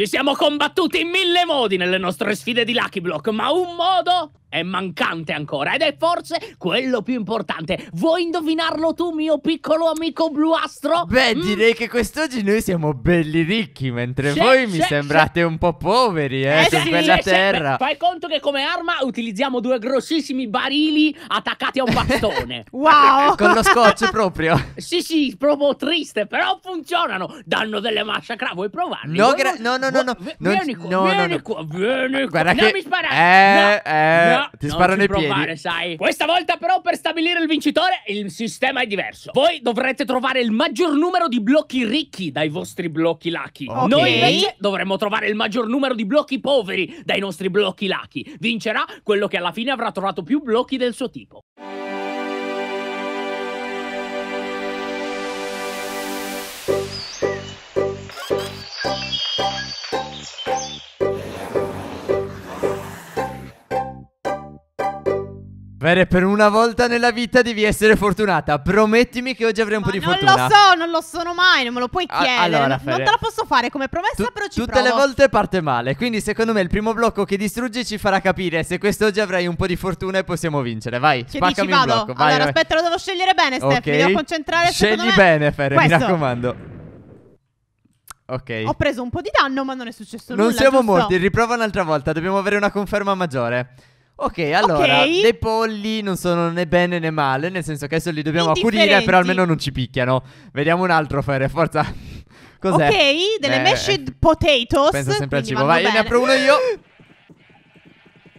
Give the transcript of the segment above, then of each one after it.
Ci siamo combattuti in mille modi nelle nostre sfide di Lucky Block, ma un modo è mancante ancora ed è forse quello più importante. Vuoi indovinarlo tu, mio piccolo amico bluastro? Beh, mm. direi che quest'oggi noi siamo belli ricchi, mentre c'è, voi c'è, mi sembrate c'è. un po' poveri, eh, eh su sì, quella terra. Beh, fai conto che come arma utilizziamo due grossissimi barili attaccati a un bastone. wow! Con lo scotch proprio. sì, sì, proprio triste, però funzionano. Danno delle massacre, vuoi provarli? No, vuoi, no, no, no, no. Vieni qua, vieni qua, vieni qua. non mi sparare. Eh, no, eh. No ti sparano i provare, piedi. sai. Questa volta però per stabilire il vincitore il sistema è diverso. Voi dovrete trovare il maggior numero di blocchi ricchi dai vostri blocchi lucky. Okay. Noi invece dovremmo trovare il maggior numero di blocchi poveri dai nostri blocchi lucky. Vincerà quello che alla fine avrà trovato più blocchi del suo tipo. you Vere, per una volta nella vita devi essere fortunata. Promettimi che oggi avrai un Ma po' di non fortuna. Non lo so, non lo sono mai, non me lo puoi chiedere. A allora, Fere, non te la posso fare come promessa, tu però ci Tutte provo. le volte parte male. Quindi, secondo me, il primo blocco che distruggi ci farà capire se quest'oggi avrai un po' di fortuna e possiamo vincere. Vai, che spaccami dici, vado. blocco. Vai, allora, vai. aspetta, lo devo scegliere bene, Steph. Okay. Mi devo concentrare. Scegli me... bene, Fere, mi raccomando. Ok. Ho preso un po' di danno, ma non è successo non nulla. Non siamo giusto? morti, riprova un'altra volta. Dobbiamo avere una conferma maggiore. Ok, allora, Ok. dei polli non sono né bene né male, nel senso che adesso li dobbiamo accudire, però almeno non ci picchiano. Vediamo un altro fare, forza. Cos'è? Ok, delle Eh, mashed potatoes. Penso sempre al cibo. vanno Vai, ne apro uno io.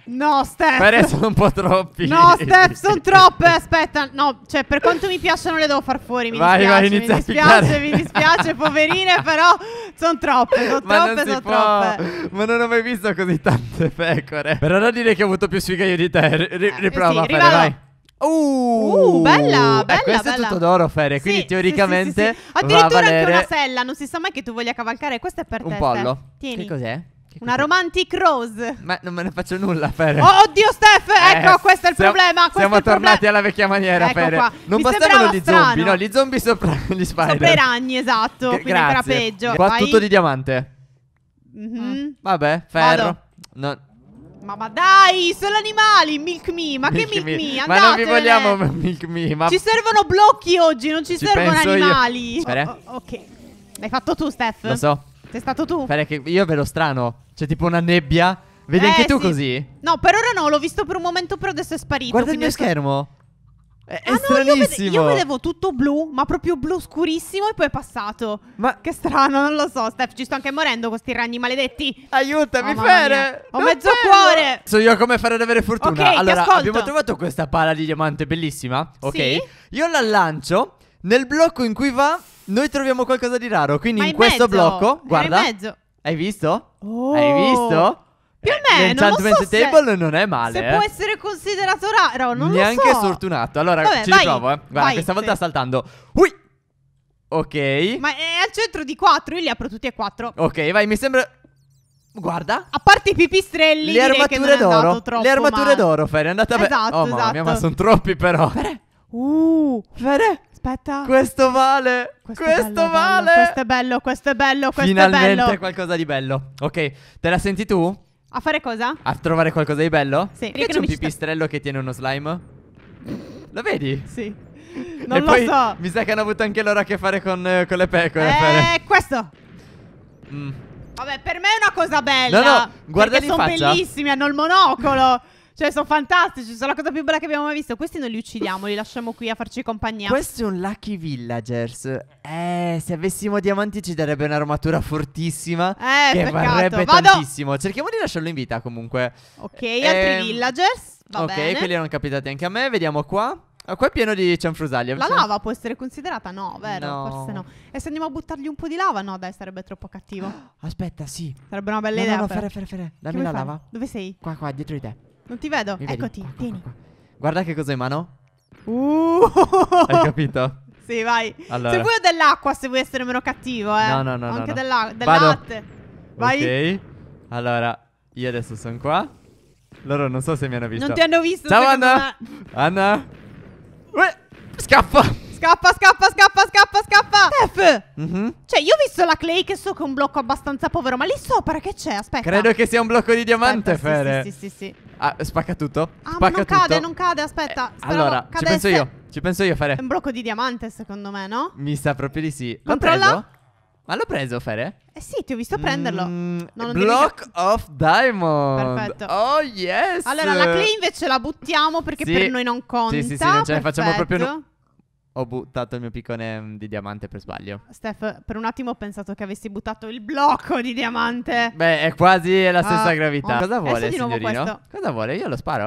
No, Steph. Per sono un po' troppi. No, Steph, sono troppe. Aspetta, no, cioè, per quanto mi piacciono, le devo far fuori. Mi vai, dispiace, vai, mi dispiace, mi dispiace, poverine, però sono troppe. Sono troppe, sono troppe. Ma non ho mai visto così tante pecore. Però non dire che ho avuto più sfiga io di te. R- riprova, eh, sì, vai. Uh, uh, bella, eh, bella. Eh, questo bella. è tutto d'oro, Fere. Quindi sì, teoricamente. Sì, sì, Addirittura valere... anche una sella. Non si sa mai che tu voglia cavalcare. Questo è per un te. Un pollo. Tieni. Che cos'è? Una romantic rose. Ma non me ne faccio nulla, Fere. Oh, oddio, Steph, eh, ecco, eh, questo è il siamo, problema. Siamo tornati problem- alla vecchia maniera, ecco Fere. Qua. Non Mi bastavano gli strano. zombie, no, gli zombie sopra gli spider. Sopra i ragni, esatto. Che, quindi grazie. era peggio. Qua tutto di diamante. Mm-hmm. Vabbè, ferro. No. Ma, ma, dai, sono animali, Milk Me, ma milk che Milk Me? me? Ma non vi vogliamo Milk Me, ma... Ci servono blocchi oggi, non ci, ci servono animali. Oh, ok. L'hai fatto tu, Steph. Lo so. Sei stato tu. Pare che io vedo strano. C'è tipo una nebbia. Vedi eh, anche tu sì. così? No, per ora no, l'ho visto per un momento, però adesso è sparito. Guarda il mio schermo. È, ah, è no, stranissimo. Io, vede io, vedevo tutto blu, ma proprio blu scurissimo e poi è passato. Ma che strano, non lo so, Steph, ci sto anche morendo con questi ragni maledetti. Aiutami, oh, Fere. Ho non mezzo bello. cuore. So io come fare ad avere fortuna. Okay, allora, abbiamo trovato questa pala di diamante bellissima, ok? Sì? Io la lancio nel blocco in cui va noi troviamo qualcosa di raro, quindi Ma in questo blocco, guarda. In mezzo. Hai visto? Oh. Hai visto? Più o eh, meno. L'enchantment so table non è male. Se eh. può essere considerato raro, non Neanche lo so. Neanche sfortunato. Allora, Vabbè, ci vai, riprovo, eh. Guarda, vai, questa volta sì. saltando. Ui! Ok. Ma è al centro di quattro, io li apro tutti e quattro. Ok, vai, mi sembra... Guarda. A parte i pipistrelli, le armature d'oro. Le armature d'oro, Fer, è andata bene. Esatto, oh, esatto. mamma mia, ma esatto. sono troppi però. Fere. Uh. Fere. Aspetta. Questo vale. Questo, questo bello, vale. Bello, questo è bello, questo è bello, questo Finalmente è bello. Finalmente qualcosa di bello. Ok, te la senti tu? A fare cosa? A trovare qualcosa di bello? Sì. Perché c'è un pipistrello sta... che tiene uno slime? Lo vedi? Sì. Non e lo so. Mi sa che hanno avuto anche loro a che fare con, eh, con le pecore. Eh, questo. Mm. Vabbè, per me è una cosa bella. No, no, in faccia. sono bellissimi, hanno il monocolo. Cioè, sono fantastici, sono la cosa più bella che abbiamo mai visto. Questi non li uccidiamo, li lasciamo qui a farci compagnia. Questo è un Lucky Villagers. Eh, se avessimo diamanti ci darebbe un'armatura fortissima. Eh, che peccato. varrebbe Vado. tantissimo. Cerchiamo di lasciarlo in vita comunque. Ok, eh, altri ehm, villagers. Va ok, bene. quelli erano capitati anche a me. Vediamo qua. Ah, qua è pieno di cianfrusaglia. La lava può essere considerata? No, vero? No. Forse no. E se andiamo a buttargli un po' di lava? No, dai, sarebbe troppo cattivo. Aspetta, sì. Sarebbe una bella no, idea. No, no, però. fare, fare, fare. Dammi la fare? lava. Dove sei? Qua, qua, dietro di te. Non ti vedo. Mi Eccoti, qua, tieni. Qua, qua, Guarda che cosa è in mano. Uh. Hai capito? Sì, vai. Allora. Se vuoi dell'acqua, se vuoi essere meno cattivo, eh. No, no, no. Anche no, dell'acqua. Del Vado. latte. Vai. Ok. Allora, io adesso sono qua. Loro non so se mi hanno visto. Non ti hanno visto. Ciao, Anna. Me. Anna. Uè. Scappa. Scappa, scappa, scappa, scappa, scappa. Steph. Mm -hmm. Cioè, io ho visto la clay che so che è un blocco abbastanza povero, ma lì sopra che c'è? Aspetta. Credo che sia un blocco di diamante, Aspetta, Fere. sì, sì, sì. sì. Ah, spacca tutto. Ah, spacca ma non tutto. cade, non cade, aspetta. Eh, allora, cadesse. ci penso io. Ci penso io, fare. È un blocco di diamante, secondo me, no? Mi sa proprio di sì. L'ho preso? Ma l'ho preso, Fere? Eh sì, ti ho visto prenderlo. Mm, no, block devi... of Diamond. Perfetto. Oh, yes. Allora, la clay invece la buttiamo perché sì. per noi non conta. Sì, sì, sì, non ce ne facciamo proprio nulla. Ho buttato il mio piccone mm, di diamante per sbaglio. Steph, per un attimo ho pensato che avessi buttato il blocco di diamante. Beh, è quasi la ah, stessa uh, gravità. Oh. Cosa vuole, Adesso signorino? Cosa vuole? Io lo sparo?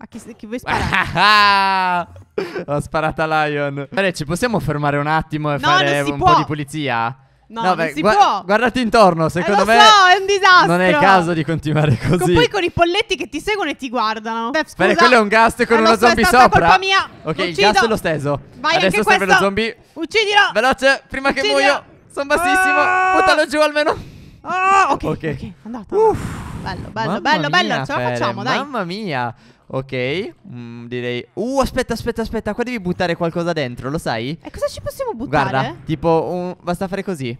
A chi, chi vuoi sparare? ho sparato a Lion. Bene, ci possiamo fermare un attimo e no, fare un può. po' di pulizia? No, no beh, si gua- può. Guardate intorno, eh, secondo eh, me. So, è un disastro. Non è il caso di continuare così. Con poi con i polletti che ti seguono e ti guardano. Beh, scusa. Beh, quello è un gas con eh, una so, zombie sopra. colpa mia. Ok, Uccido. il gas l'ho steso. Vai, Adesso serve lo zombie. Uccidilo. Veloce, prima Uccidilo. che muoio. Sono bassissimo. Ah! Buttalo giù almeno. Ah, ok. Ok, okay. andato. Uff. Bello, bello, Mamma bello, bello. Ce la facciamo, dai. Mamma mia. Ok, mm, direi... Uh, aspetta, aspetta, aspetta, qua devi buttare qualcosa dentro, lo sai? E cosa ci possiamo buttare? Guarda, tipo, un... basta fare così.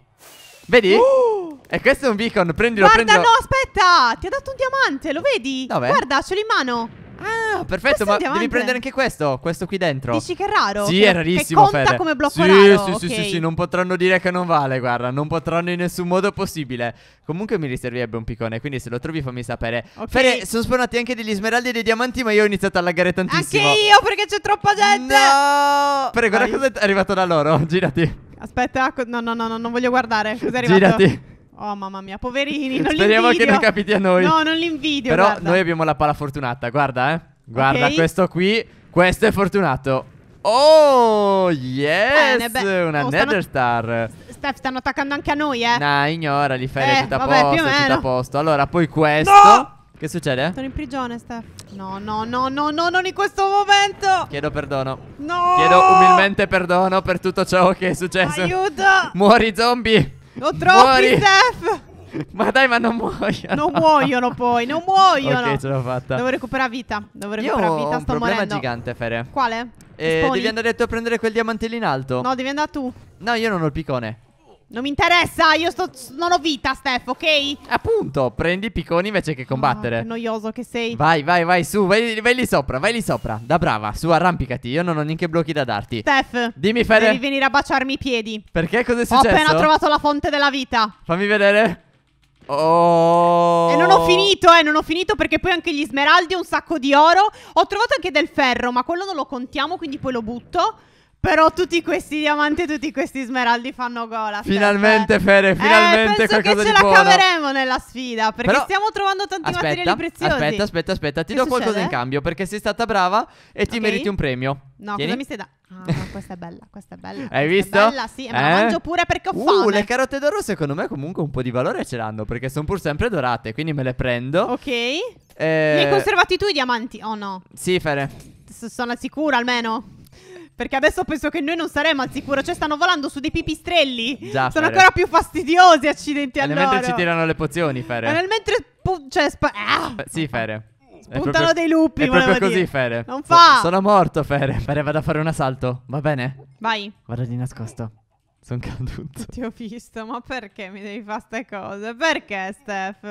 Vedi? Uh! E questo è un beacon, prendilo, Guarda, prendilo. Guarda, no, aspetta, ti ha dato un diamante, lo vedi? Dov'è? Guarda, ce l'ho in mano. Ah, perfetto, ma devi prendere anche questo, questo qui dentro. Dici che è raro? Sì, che, è rarissimo, che conta Fede. come blocco sì, raro. Sì, okay. sì, sì, sì, non potranno dire che non vale, guarda, non potranno in nessun modo possibile. Comunque mi riserverebbe un piccone, quindi se lo trovi fammi sapere. Okay. Fede, sono spawnati anche degli smeraldi e dei diamanti, ma io ho iniziato a laggare tantissimo. Anche io, perché c'è troppa gente. No! Prego, guarda cosa è arrivato da loro, girati. Aspetta, no, no, no, no, non voglio guardare. Cos'è arrivato? Girati. Oh mamma mia, poverini, non Speriamo che non capiti a noi. No, non li invidio, Però guarda. noi abbiamo la pala fortunata, guarda, eh. Guarda okay. questo qui, questo è fortunato. Oh, yes, Bene, una oh, Nether Star. Steph, stanno attaccando anche a noi, eh. Nah, ignora, li fai eh, tutto a posto, a posto. Allora, poi questo. No! Che succede? Sono in prigione, Steph. No, no, no, no, no, non in questo momento. Chiedo perdono. No! Chiedo umilmente perdono per tutto ciò che è successo. Aiuto! Muori zombie. Ho troppi, Steph! Ma dai, ma non muoiono. Non muoiono poi, non muoiono. ok, ce l'ho fatta. Devo recuperare vita. Devo recuperare Io ho vita, un sto problema morendo. gigante, Fere. Quale? Eh, devi andare tu a prendere quel diamante lì in alto. No, devi andare tu. No, io non ho il picone. Non mi interessa, io sto, non ho vita, Steph, ok? Appunto, prendi i picconi invece che combattere. Oh, che noioso che sei. Vai, vai, vai, su, vai, vai, lì sopra, vai lì sopra. Da brava, su, arrampicati. Io non ho neanche blocchi da darti. Steph, dimmi, Fede. Devi venire a baciarmi i piedi. Perché? Cos'è successo? Ho appena trovato la fonte della vita. Fammi vedere. Oh. E non ho oh. finito, eh, non ho finito perché poi anche gli smeraldi, un sacco di oro. Ho trovato anche del ferro, ma quello non lo contiamo, quindi poi lo butto. Però tutti questi diamanti e tutti questi smeraldi fanno gola. Cioè, finalmente, cioè, eh. Fede, finalmente eh, qualcosa di buono. Penso che ce la buono. caveremo nella sfida, perché Però, stiamo trovando tanti aspetta, materiali preziosi. Aspetta, aspetta, aspetta, ti che do succede? qualcosa in cambio, perché sei stata brava e ti okay. meriti un premio. No, Tieni. cosa mi stai dando? Ah, no, questa è bella, questa è bella. Hai visto? bella, sì, eh? ma la eh? mangio pure perché ho uh, fame. Uh, le carote d'oro secondo me comunque un po' di valore ce l'hanno, perché sono pur sempre dorate, quindi me le prendo. Ok. Eh... Li hai conservati tu i diamanti, o oh, no? Sì, Fere. S- sono sicura almeno? Perché adesso penso che noi non saremo al sicuro. Cioè, stanno volando su dei pipistrelli. Già, Sono Fere. ancora più fastidiosi. Accidenti a loro. Nel mentre ci tirano le pozioni, Fere. E nel mentre. Cioè, spa- ah! Eh, sì, Fere. Spuntano proprio, dei lupi. È proprio così, dire. Fere. Non fa. So, sono morto, Fere. Fere, vado a fare un assalto. Va bene? Vai. Vado di nascosto. Sono caduto. Ti ho visto, ma perché mi devi fare queste cose? Perché, Steph?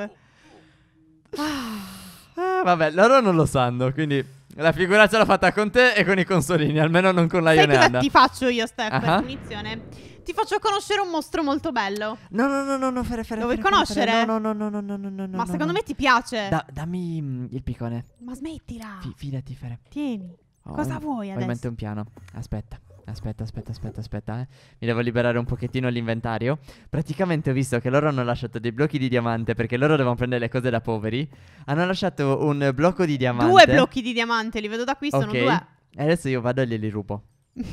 Ah. ah, vabbè, loro non lo sanno, quindi la figura ce l'ho fatta con te e con i consolini, almeno non con la Sai Ioneanda. ti faccio io, Steph, uh -huh. punizione? Ti faccio conoscere un mostro molto bello. No, no, no, no, no, Fere, Fere. Lo vuoi conoscere? Fere, no, no, no, no, no, no, no. Ma no, secondo no. me ti piace. Da, dammi mm, il piccone. Ma smettila. F fidati, Fere. Tieni. Oh, Cosa vuoi adesso? Ovviamente un piano. Aspetta. Aspetta, aspetta, aspetta, aspetta, eh. Mi devo liberare un pochettino l'inventario. Praticamente ho visto che loro hanno lasciato dei blocchi di diamante perché loro devono prendere le cose da poveri. Hanno lasciato un blocco di diamante. Due blocchi di diamante, li vedo da qui, okay. sono due. E adesso io vado e glieli rubo.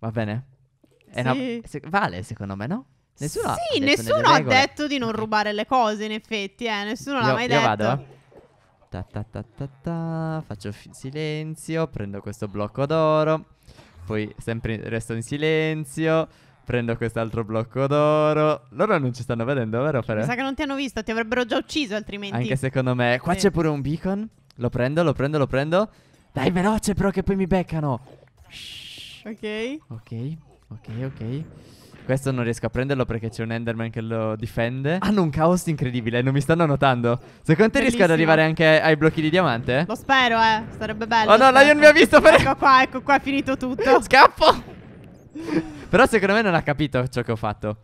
Va bene? Sì. Una... Se... vale, secondo me, no? Nessuno sì, ha nessuno ha detto di non rubare le cose, in effetti, eh. Nessuno io, l'ha mai io detto. Io vado, eh. Ta ta ta ta ta, faccio f- silenzio, prendo questo blocco d'oro. Poi sempre resto in silenzio. Prendo quest'altro blocco d'oro. Loro non ci stanno vedendo, vero? Però? Mi sa che non ti hanno visto, ti avrebbero già ucciso altrimenti. Anche secondo me. Qua sì. c'è pure un beacon. Lo prendo, lo prendo, lo prendo. Dai, veloce però che poi mi beccano. Ok. Ok, ok, ok. Questo non riesco a prenderlo perché c'è un Enderman che lo difende. Ah, Hanno un caos incredibile, non mi stanno notando. Secondo te Bellissimo. riesco ad arrivare anche ai blocchi di diamante? Lo spero, eh. Sarebbe bello. Oh no, Lion mi ha visto per... Ecco qua, ecco qua, è finito tutto. Scappo! Però secondo me non ha capito ciò che ho fatto.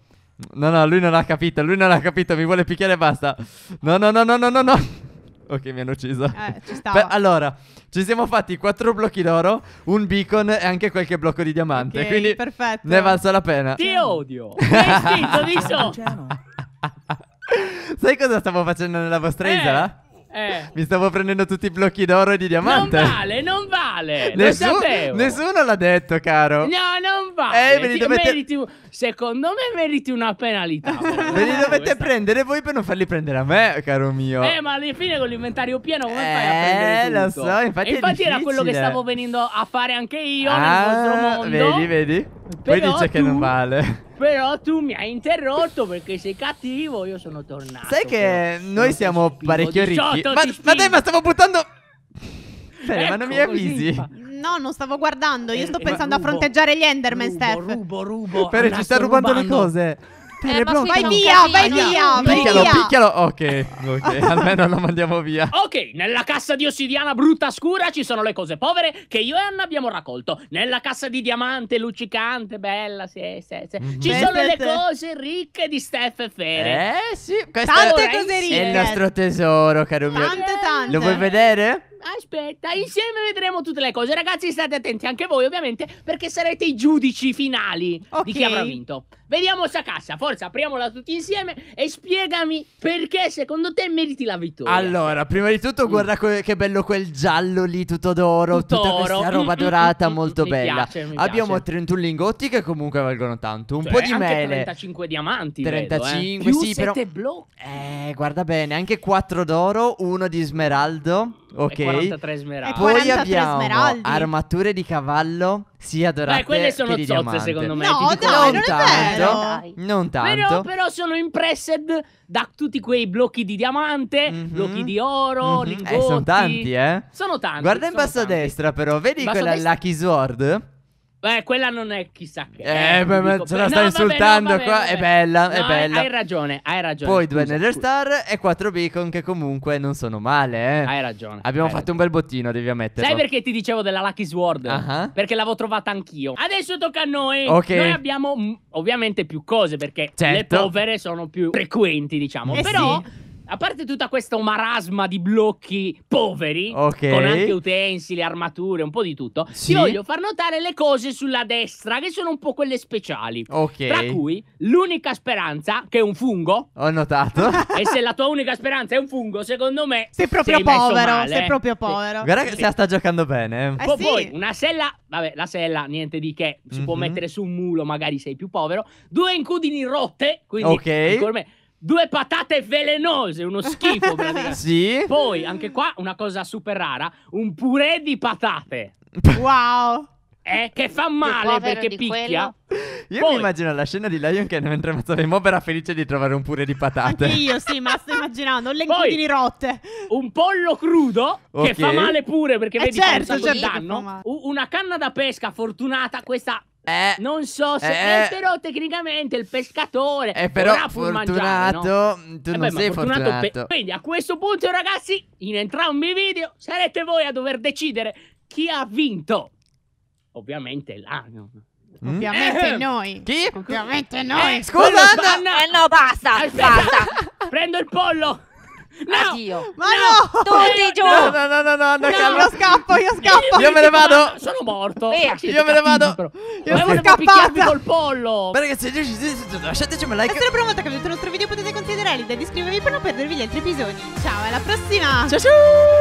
No, no, lui non ha capito, lui non ha capito, mi vuole picchiare e basta. No, no, no, no, no, no, no. Ok, mi hanno ucciso. Eh, ci stava. Beh, allora, ci siamo fatti quattro blocchi d'oro, un beacon e anche qualche blocco di diamante. Ok, quindi perfetto. ne è valsa la pena. Ti odio. hai spinto di sopra. Sai cosa stavo facendo nella vostra eh. isola? Eh. Mi stavo prendendo tutti i blocchi d'oro e di diamante. Non vale, non vale. Nessun, nessuno l'ha detto, caro. No, no, vale. Eh, ve dovete... meriti, secondo me meriti una penalità. ve li dovete questa. prendere voi per non farli prendere a me, caro mio. Eh, ma alla fine con l'inventario pieno come fai a eh, prendere Eh, lo so, infatti, infatti era quello che stavo venendo a fare anche io ah, nel vostro mondo. Vedi, vedi? Però Poi dice tu, che non vale. Però tu mi hai interrotto perché sei cattivo, io sono tornato. Sai che noi siamo parecchio ricchi. Ma, ma dai, ma stavo buttando... Bene, ecco, ma non mi ecco, avvisi. Fa. No, non stavo guardando. Io eh, sto eh, pensando a fronteggiare gli Enderman, rubo, Steph. Rubo, rubo. Però ci sta rubando, rubando, le cose. Eh, Pere, eh, vai via, vai via, picchialo, via. Picchialo, ok, ok, almeno lo mandiamo via. Ok, nella cassa di ossidiana brutta scura ci sono le cose povere che io e Anna abbiamo raccolto. Nella cassa di diamante luccicante, bella, sì, sì, sì. Mm -hmm. Ci sono le cose ricche di Steph e Fere. Eh, sì. Questa tante cose ricche. È il nostro tesoro, caro tante, mio. Tante, tante. Lo vuoi vedere? aspetta, insieme vedremo tutte le cose. Ragazzi, state attenti anche voi, ovviamente, perché sarete i giudici finali okay. di chi avrà vinto. Vediamo sta cassa, forza, apriamola tutti insieme e spiegami perché secondo te meriti la vittoria. Allora, prima di tutto, mm. guarda che bello quel giallo lì, tutto d'oro, tutto tutta oro. questa roba dorata, molto mi bella. Piace, mi Abbiamo piace. 31 lingotti che comunque valgono tanto, un cioè, po' di mele. 35 diamanti, 35, vedo, eh. sì, Più però blocchi. Eh, guarda bene, anche 4 d'oro, 1 di smeraldo Ok. E 43 smeralde. E poi abbiamo smeraldi. armature di cavallo sia dorate che Beh, quelle sono che zozze, diamante. secondo me. No, eh. dai, non, non tanto, non tanto. Però, però, sono impressed da tutti quei blocchi di diamante, mm-hmm. blocchi di oro, mm-hmm. lingotti. Eh, sono tanti, eh. Sono tanti. Guarda in basso a destra, però, vedi basso quella destra... Lucky Sword? Beh, quella non è chissà che. Eh, eh beh, dico, ce la sta no, insultando vabbè, no, vabbè, qua. Vabbè. È bella, è bella. Hai, ragione, hai ragione. Poi scusa, due Nether Star e quattro beacon che comunque non sono male, eh. Hai ragione. Abbiamo hai fatto ragione. un bel bottino, devi ammettere. Sai perché ti dicevo della Lucky Sword? Uh -huh. Perché l'avevo trovata anch'io. Adesso tocca a noi. Ok. Noi abbiamo mm, ovviamente più cose perché certo. le povere sono più frequenti, diciamo. Eh Però... Sì a parte tutto questo marasma di blocchi poveri, okay. con anche utensili, armature, un po' di tutto, sì. ti voglio far notare le cose sulla destra, che sono un po' quelle speciali. Ok. Tra cui l'unica speranza, che è un fungo. Ho notato. e se la tua unica speranza è un fungo, secondo me. Sei proprio sei povero. Male, sei eh. proprio povero. Guarda che sì. sta giocando bene. Eh, eh ah, Poi una sella. Vabbè, la sella, niente di che. Si mm -hmm. può mhm. mettere su un mulo, magari sei più povero. Due incudini rotte. Quindi, ok. Me, due patate velenose, uno schifo sì. Poi, anche qua, una cosa super rara, un purè di patate. Wow. Eh, che fa male perché picchia. Io Poi, mi immagino la scena di Lion che mentre ammazzava in mob era felice di trovare un purè di patate. Anche io, sì, ma sto immaginando le inquietini rotte. Un pollo crudo okay. che fa male pure perché eh vedi certo, fa un certo, certo danno. Una canna da pesca fortunata, questa eh, non so se eh, eh, eh, però tecnicamente il pescatore eh, però fortunato mangiare, no? Mm, tu eh, non beh, sei fortunato, fortunato. quindi a questo punto ragazzi in entrambi i video sarete voi a dover decidere chi ha vinto ovviamente l'anno Mm? Ovviamente eh. noi. Chi? Ovviamente noi. scusa, Eh no, basta. Aspetta. Basta. Prendo il pollo. No. Addio. Ma no! no. Tutti giù! No, no, no, no, no, no, io scappo, io scappo! Io me ne vado! Sono morto! Via. Io me ne vado! Però. Io sono scappata! col pollo! Ma ragazzi, lasciateci un like! Se la prima volta che vedete il nostro video potete considerare di iscrivervi per non perdervi gli altri episodi. Ciao, alla prossima! Ciao ciao!